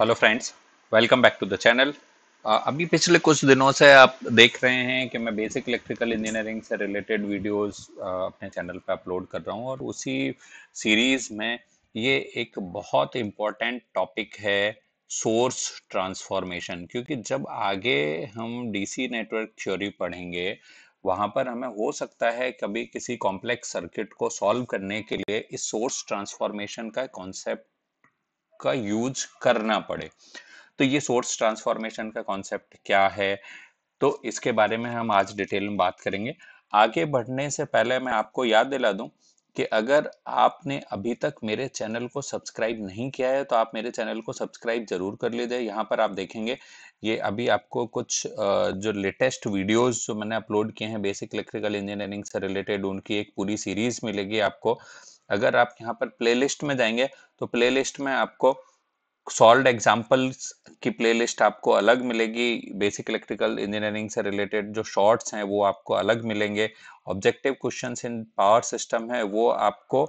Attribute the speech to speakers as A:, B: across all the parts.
A: hello friends welcome back to the channel अभी पिछले कुछ दिनों से आप देख रहे हैं कि मैं बेसिक इलेक्ट्रिकल इंजीनियरिंग से रिलेटेड वीडियोस uh, अपने चैनल पर अपलोड कर रहा हूं और उसी सीरीज में ये एक बहुत इम्पॉर्टेंट टॉपिक है सोर्स ट्रांसफॉर्मेशन क्योंकि जब आगे हम डीसी नेटवर्क थ्योरी पढ़ेंगे वहाँ पर हमें हो सकता है कभी किसी कॉम्प्लेक्स सर्किट को सॉल्व करने के लिए इस सोर्स ट्रांसफॉर्मेशन का कॉन्सेप्ट का यूज करना पड़े तो ये सोर्स ट्रांसफॉर्मेशन का कॉन्सेप्ट क्या है तो इसके बारे में हम आज डिटेल में बात करेंगे आगे बढ़ने से पहले मैं आपको याद दिला दूं कि अगर आपने अभी तक मेरे चैनल को सब्सक्राइब नहीं किया है तो आप मेरे चैनल को सब्सक्राइब जरूर कर लीजिए यहाँ पर आप देखेंगे ये अभी आपको कुछ जो लेटेस्ट वीडियोस जो मैंने अपलोड किए हैं बेसिक इलेक्ट्रिकल इंजीनियरिंग से रिलेटेड उनकी एक पूरी सीरीज मिलेगी आपको अगर आप यहाँ पर प्लेलिस्ट में जाएंगे तो प्लेलिस्ट में आपको सॉल्ड एग्जाम्पल्स की प्लेलिस्ट आपको अलग मिलेगी बेसिक इलेक्ट्रिकल इंजीनियरिंग से रिलेटेड जो शॉर्ट्स हैं वो आपको अलग मिलेंगे objective questions in power system है वो आपको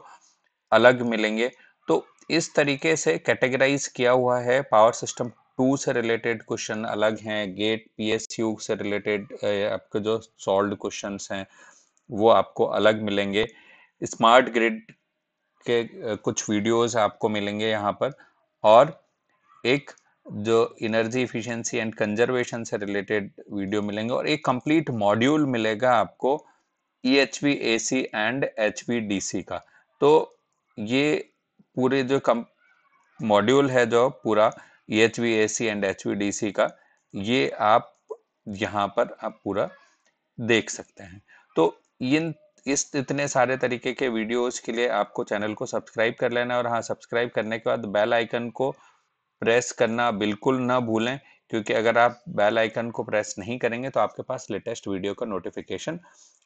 A: अलग मिलेंगे तो इस तरीके से कैटेगराइज किया हुआ है पावर सिस्टम टू से रिलेटेड क्वेश्चन अलग हैं गेट पीएसयू से रिलेटेड आपके जो सॉल्व क्वेश्चन हैं वो आपको अलग मिलेंगे स्मार्ट ग्रिड के कुछ वीडियोस आपको मिलेंगे यहाँ पर और एक जो एनर्जी इफिशियंसी एंड कंजर्वेशन से रिलेटेड वीडियो मिलेंगे और एक कंप्लीट मॉड्यूल मिलेगा आपको E H V A C and H V D C का तो ये पूरे जो कम मॉड्यूल है जो पूरा E H V A C and H V D C का ये आप यहाँ पर आप पूरा देख सकते हैं तो इन इस इतने सारे तरीके के वीडियोस के लिए आपको चैनल को सब्सक्राइब कर लेना और हाँ सब्सक्राइब करने के बाद बेल आइकन को प्रेस करना बिल्कुल ना भूलें क्योंकि अगर आप बेल आइकन को प्रेस नहीं करेंगे तो आपके पास लेटेस्ट वीडियो का नोटिफिकेशन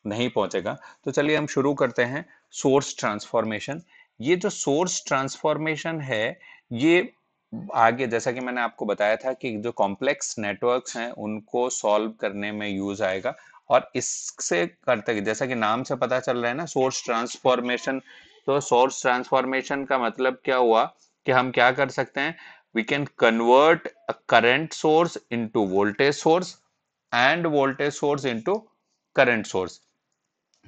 A: नहीं पहुंचेगा तो चलिए हम शुरू करते हैं सोर्स ट्रांसफॉर्मेशन ये जो सोर्स ट्रांसफॉर्मेशन है ये आगे जैसा कि मैंने आपको बताया था कि जो कॉम्प्लेक्स नेटवर्क्स हैं उनको सॉल्व करने में यूज आएगा और इससे करते हैं जैसा कि नाम से पता चल रहा है ना सोर्स ट्रांसफॉर्मेशन तो सोर्स ट्रांसफॉर्मेशन का मतलब क्या हुआ कि हम क्या कर सकते हैं we can convert a current source into voltage source and voltage source into current source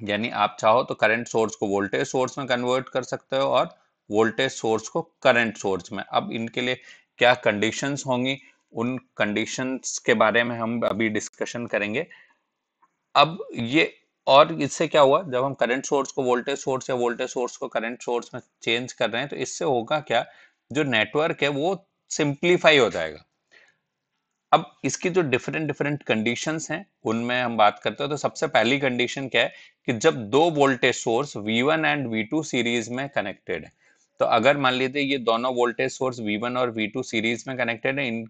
A: यानी आप चाहो तो करंट सोर्स को वोल्टेज सोर्स में कन्वर्ट कर सकते हो और वोल्टेज सोर्स को करंट सोर्स में अब इनके लिए क्या कंडीशंस होंगी उन कंडीशंस के बारे में हम अभी डिस्कशन करेंगे अब ये और इससे क्या हुआ जब हम करंट सोर्स को वोल्टेज सोर्स या वोल्टेज सोर्स को करंट सोर्स में चेंज कर रहे हैं तो इससे होगा क्या जो नेटवर्क है वो सिंप्लीफाई हो जाएगा अब इसकी जो डिफरेंट डिफरेंट कंडीशंस हैं उनमें हम बात करते हैं तो सबसे पहली कंडीशन क्या है कि जब दो voltage source V1 and V2 series में कनेक्टेड है तो अगर मान लीजिए ये दोनों वोल्टेज सोर्स V1 और V2 सीरीज में कनेक्टेड है इन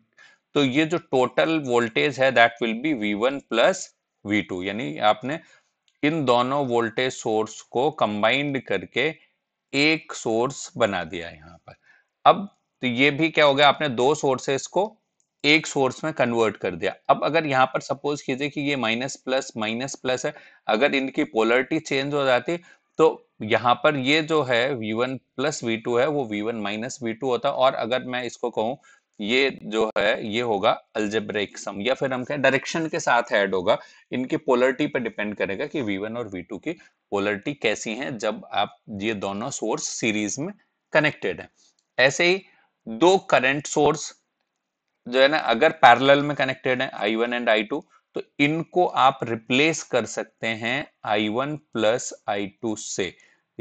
A: तो ये जो टोटल वोल्टेज है that will be V1 plus V2 यानी आपने इन दोनों वोल्टेज सोर्स को कंबाइंड करके एक सोर्स बना दिया यहाँ पर अब तो ये भी क्या हो गया आपने दो सोर्सेस को एक सोर्स में कन्वर्ट कर दिया अब अगर यहाँ पर सपोज कीजिए कि ये माइनस प्लस माइनस प्लस है अगर इनकी पोलरिटी चेंज हो जाती तो यहाँ पर ये जो है V1 प्लस V2 है वो V1 माइनस टू होता और अगर मैं इसको कहूँ ये जो है ये होगा अल्जेब्रेक सम या फिर हम कहें डायरेक्शन के साथ ऐड होगा इनकी पोलरिटी पर डिपेंड करेगा कि वी वन और वी टू की पोलरिटी कैसी है जब आप ये दोनों सोर्स सीरीज में कनेक्टेड है ऐसे ही दो करंट सोर्स जो है ना अगर पैरेलल में कनेक्टेड है I one and I two तो इनको आप रिप्लेस कर सकते हैं I one plus I two से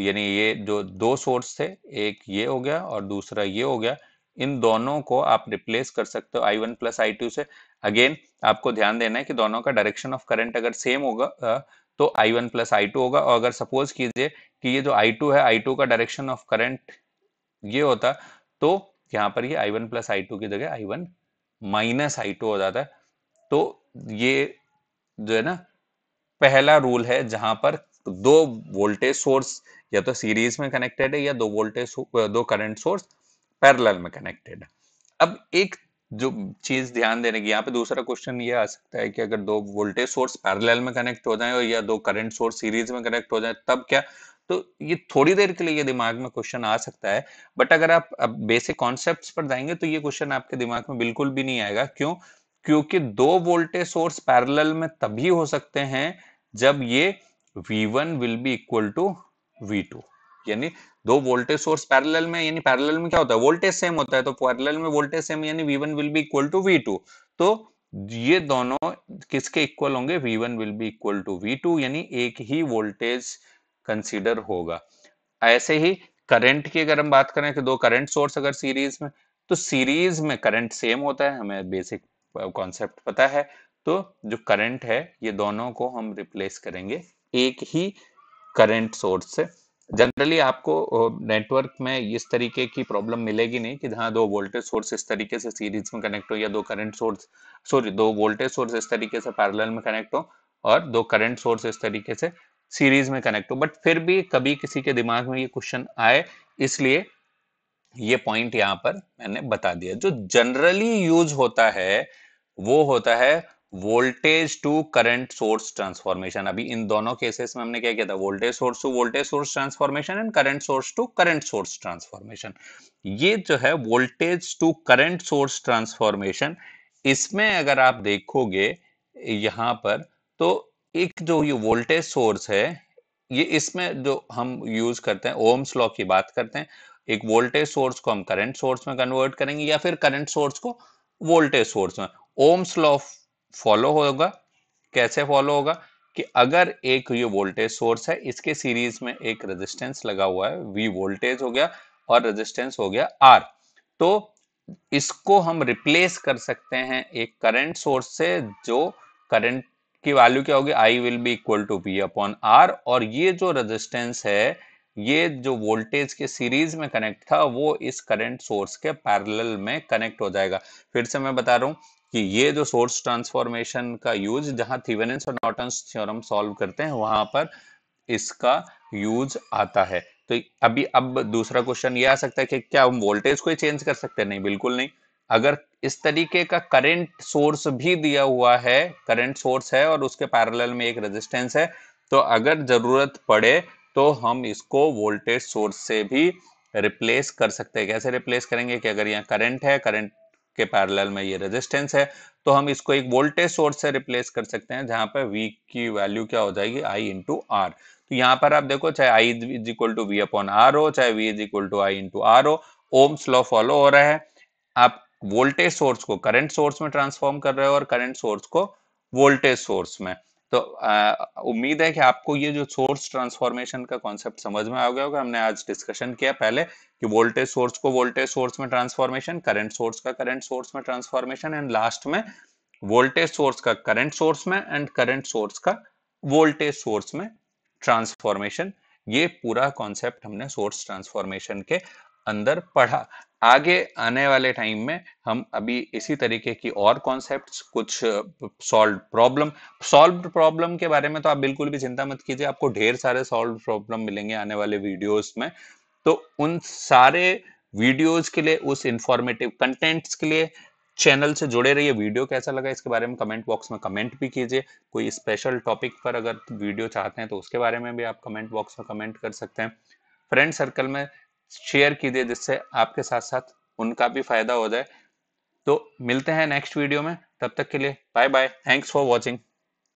A: यानी ये जो दो सोर्स थे एक ये हो गया और दूसरा ये हो गया इन दोनों को आप रिप्लेस कर सकते हो I one plus I two से अगेन आपको ध्यान देना है कि दोनों का डायरेक्शन ऑफ करंट अगर सेम होगा तो I one plus I two होगा और अगर सपोज कीजिए कि ये जो आई टू है आई टू का डायरेक्शन ऑफ करंट ये होता तो यहाँ पर ये I one plus I two की जगह I one minus I two हो जाता है तो ये जो है ना पहला रूल है जहां पर दो वोल्टेज सोर्स या तो सीरीज में कनेक्टेड है या दो वोल्टेज दो करंट सोर्स पैरेलल में कनेक्टेड अब एक जो चीज ध्यान देने की यहाँ पे दूसरा क्वेश्चन ये आ सकता है कि अगर दो वोल्टेज सोर्स पैरेलल में कनेक्ट हो जाए या दो करंट सोर्स सीरीज में कनेक्ट हो जाए तब क्या तो ये थोड़ी देर के लिए ये दिमाग में क्वेश्चन आ सकता है बट अगर आप अब बेसिक कॉन्सेप्ट पर जाएंगे तो ये क्वेश्चन आपके दिमाग में बिल्कुल भी नहीं आएगा क्यों क्योंकि दो वोल्टेज सोर्स पैरेलल में तभी हो सकते हैं जब ये V1 will be equal to V2 यानी दो वोल्टेज सोर्स पैरेलल में यानी पैरेलल में क्या होता है वोल्टेज सेम होता है तो पैरेलल में वोल्टेज सेम यानी one will be equal to V two तो ये दोनों किसके इक्वल होंगे one will be equal to two यानी एक ही वोल्टेज कंसिडर होगा ऐसे ही करंट की अगर हम बात करें कि दो करंट सोर्स अगर सीरीज में तो सीरीज में करंट सेम होता है हमें बेसिक कॉन्सेप्ट uh, पता है तो जो करंट है ये दोनों को हम रिप्लेस करेंगे एक ही करंट सोर्स से जनरली आपको नेटवर्क में इस तरीके की प्रॉब्लम मिलेगी नहीं कि जहाँ दो वोल्टेज सोर्स इस तरीके से सीरीज में कनेक्ट हो या दो करंट सोर्स सॉरी दो वोल्टेज सोर्स इस तरीके से पैरेलल में कनेक्ट हो और दो करंट सोर्स इस तरीके से सीरीज में कनेक्ट हो बट फिर भी कभी किसी के दिमाग में ये क्वेश्चन आए इसलिए ये पॉइंट यहाँ पर मैंने बता दिया जो जनरली यूज होता है वो होता है voltage to current source transformation अभी इन दोनों केसेस में हमने क्या किया था voltage source to voltage source transformation and current source to current source transformation ये जो है voltage to current source transformation इसमें अगर आप देखोगे यहां पर तो एक जो ये वोल्टेज सोर्स है ये इसमें जो हम यूज करते हैं ओम्स लॉ की बात करते हैं एक वोल्टेज सोर्स को हम करंट सोर्स में कन्वर्ट करेंगे या फिर करंट सोर्स को वोल्टेज सोर्स में ओम्स लॉ फॉलो होगा कैसे फॉलो होगा कि अगर एक ये वोल्टेज सोर्स है इसके सीरीज में एक रेजिस्टेंस लगा हुआ है वी वोल्टेज हो गया और रेजिस्टेंस हो गया आर तो इसको हम रिप्लेस कर सकते हैं एक करंट सोर्स से जो करंट की वैल्यू क्या होगी I will be equal to V upon R और ये जो रेजिस्टेंस है ये जो वोल्टेज के सीरीज में कनेक्ट था वो इस करंट सोर्स के पैरेलल में कनेक्ट हो जाएगा फिर से मैं बता रहा हूं कि ये जो सोर्स ट्रांसफॉर्मेशन का यूज जहां थिवेनेंस और नॉर्टन्स थ्योरम सॉल्व करते हैं वहां पर इसका यूज आता है तो अभी अब दूसरा क्वेश्चन ये आ सकता है कि क्या हम वोल्टेज को ही चेंज कर सकते हैं नहीं बिल्कुल नहीं अगर इस तरीके का करंट सोर्स भी दिया हुआ है करंट सोर्स है और उसके पैरेलल में एक रेजिस्टेंस है तो अगर जरूरत पड़े तो हम इसको वोल्टेज सोर्स से भी रिप्लेस कर सकते हैं कैसे रिप्लेस करेंगे कि अगर यहाँ करंट है करंट के पैरेलल में ये रेजिस्टेंस है तो हम इसको एक वोल्टेज सोर्स से रिप्लेस कर सकते हैं जहां पर वी की वैल्यू क्या हो जाएगी आई इंटू आर तो यहाँ पर आप देखो चाहे I is equal to V upon R हो चाहे V is equal to I into R हो ओम लॉ फॉलो हो रहा है आप वोल्टेज सोर्स को करंट सोर्स में ट्रांसफॉर्म कर रहे हो और करंट सोर्स को वोल्टेज सोर्स में तो उम्मीद है कि आपको ये जो सोर्स ट्रांसफॉर्मेशन का कॉन्सेप्ट समझ में आ गया होगा हमने आज डिस्कशन किया पहले कि वोल्टेज सोर्स को वोल्टेज सोर्स में ट्रांसफॉर्मेशन करंट सोर्स का करंट सोर्स में ट्रांसफॉर्मेशन एंड लास्ट में वोल्टेज सोर्स का करंट सोर्स में एंड करंट सोर्स का वोल्टेज सोर्स में ट्रांसफॉर्मेशन ये पूरा कॉन्सेप्ट हमने सोर्स ट्रांसफॉर्मेशन के अंदर पढ़ा आगे आने वाले टाइम में हम अभी इसी तरीके की और कॉन्सेप्ट कुछ सॉल्व प्रॉब्लम सॉल्व प्रॉब्लम के बारे में तो आप बिल्कुल भी चिंता मत कीजिए आपको ढेर सारे सॉल्व प्रॉब्लम मिलेंगे आने वाले वीडियोस में तो उन सारे वीडियोस के लिए उस इंफॉर्मेटिव कंटेंट्स के लिए चैनल से जुड़े रहिए वीडियो कैसा लगा इसके बारे में कमेंट बॉक्स में कमेंट भी कीजिए कोई स्पेशल टॉपिक पर अगर वीडियो चाहते हैं तो उसके बारे में भी आप कमेंट बॉक्स में कमेंट कर सकते हैं फ्रेंड सर्कल में शेयर कीजिए जिससे आपके साथ साथ उनका भी फायदा हो जाए तो मिलते हैं नेक्स्ट वीडियो में तब तक के लिए bye bye thanks for watching